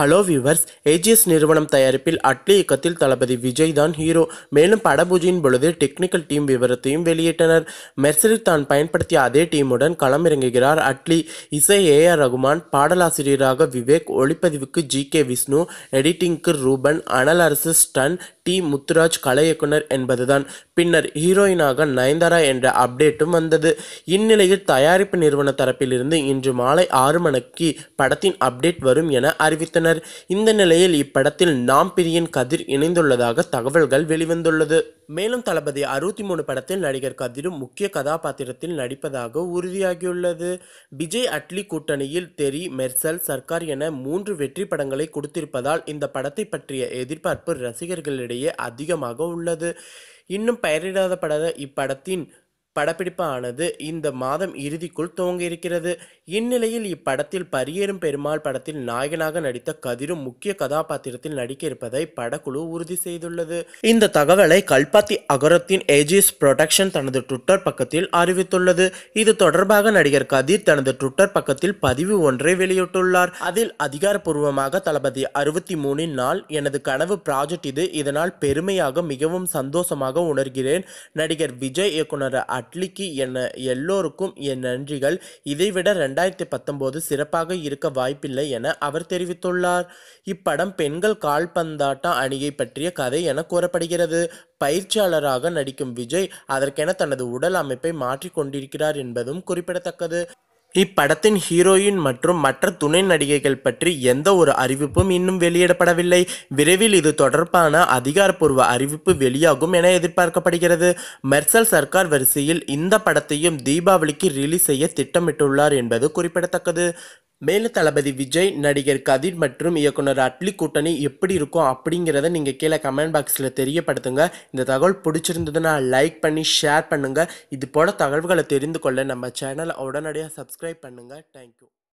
hello viewers AGS நிறுவனம் தயாரிப்பில் அட்லி இயக்கத்தில் தளபதி விஜய் தான் ஹீரோ மேலும் படபூஜையின் பொழுது டெக்னிக்கல் டீம் விவரத்தையும் வெளியிட்டனர் மெர்சரி தான் பயன்படுத்திய அதே டீமுடன் களமிறங்குகிறார் அட்லி இசை ஏ ஆர் ரகுமான் பாடலாசிரியராக விவேக் ஒளிப்பதிவுக்கு ஜி கே விஷ்ணு எடிட்டிங்க்கு ரூபன் அனல் அரசு ஸ்டன் டி முத்துராஜ் கலை இயக்குனர் என்பதுதான் பின்னர் ஹீரோயினாக நயன்தாரா என்ற அப்டேட்டும் வந்தது இந்நிலையில் தயாரிப்பு நிறுவன தரப்பிலிருந்து இன்று மாலை ஆறு மணிக்கு படத்தின் அப்டேட் வரும் என அறிவித்தனர் இந்த நிலையில் இப்படத்தில் நாம் பிரியன் கதிர் இணைந்துள்ளதாக தகவல்கள் வெளிவந்துள்ளது மேலும் தளபதி அறுபத்தி மூணு படத்தில் நடிகர் கதிரும் முக்கிய கதாபாத்திரத்தில் நடிப்பதாக உறுதியாகியுள்ளது விஜய் அட்லி கூட்டணியில் தெரி மெர்சல் சர்க்கார் என மூன்று வெற்றி படங்களை கொடுத்திருப்பதால் இந்த படத்தை பற்றிய எதிர்பார்ப்பு ரசிகர்களிடம் இடையே அதிகமாக உள்ளது இன்னும் பெயரிடப்படாத இப்படத்தின் படப்பிடிப்பானது இந்த மாதம் இறுதிக்குள் துவங்க இருக்கிறது இந்நிலையில் இப்படத்தில் பரியேறும் பெருமாள் படத்தில் நாயகனாக நடித்த கதிரும் முக்கிய கதாபாத்திரத்தில் நடிக்க இருப்பதை படக்குழு உறுதி செய்துள்ளது இந்த தகவலை கல்பாத்தி அகரத்தின் ஏஜிஸ் புரொடக்ஷன் தனது ட்விட்டர் பக்கத்தில் அறிவித்துள்ளது இது தொடர்பாக நடிகர் கதிர் தனது ட்விட்டர் பக்கத்தில் பதிவு ஒன்றை வெளியிட்டுள்ளார் அதில் அதிகாரப்பூர்வமாக தளபதி அறுபத்தி மூணின் நாள் எனது கனவு ப்ராஜெக்ட் இது இதனால் பெருமையாக மிகவும் சந்தோஷமாக உணர்கிறேன் நடிகர் விஜய் இயக்குனர் அட் அட்லிக்கு என எல்லோருக்கும் என் நன்றிகள் இதைவிட ரெண்டாயிரத்தி பத்தொம்போது சிறப்பாக இருக்க வாய்ப்பில்லை என அவர் தெரிவித்துள்ளார் இப்படம் பெண்கள் கால்பந்தாட்ட அணியை பற்றிய கதை என கூறப்படுகிறது பயிற்சியாளராக நடிக்கும் விஜய் அதற்கென தனது உடல் அமைப்பை மாற்றிக்கொண்டிருக்கிறார் என்பதும் குறிப்பிடத்தக்கது இப்படத்தின் ஹீரோயின் மற்றும் மற்ற துணை நடிகைகள் பற்றி எந்த ஒரு அறிவிப்பும் இன்னும் வெளியிடப்படவில்லை விரைவில் இது தொடர்பான அதிகாரப்பூர்வ அறிவிப்பு வெளியாகும் என எதிர்பார்க்கப்படுகிறது மெர்சல் சர்க்கார் வரிசையில் இந்த படத்தையும் தீபாவளிக்கு ரிலீஸ் செய்ய திட்டமிட்டுள்ளார் என்பது குறிப்பிடத்தக்கது மேல தளபதி விஜய் நடிகர் கதிர் மற்றும் இயக்குனர் அட்லி கூட்டணி எப்படி இருக்கும் அப்படிங்கிறத நீங்கள் கீழே கமெண்ட் பாக்ஸில் தெரியப்படுத்துங்க இந்த தகவல் பிடிச்சிருந்ததுன்னா லைக் பண்ணி ஷேர் பண்ணுங்கள் இது போல தகவல்களை தெரிந்து கொள்ள நம்ம சேனலை உடனடியாக சப்ஸ்கிரைப் பண்ணுங்கள் தேங்க்யூ